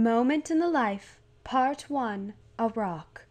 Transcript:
Moment in the Life, Part 1 A Rock.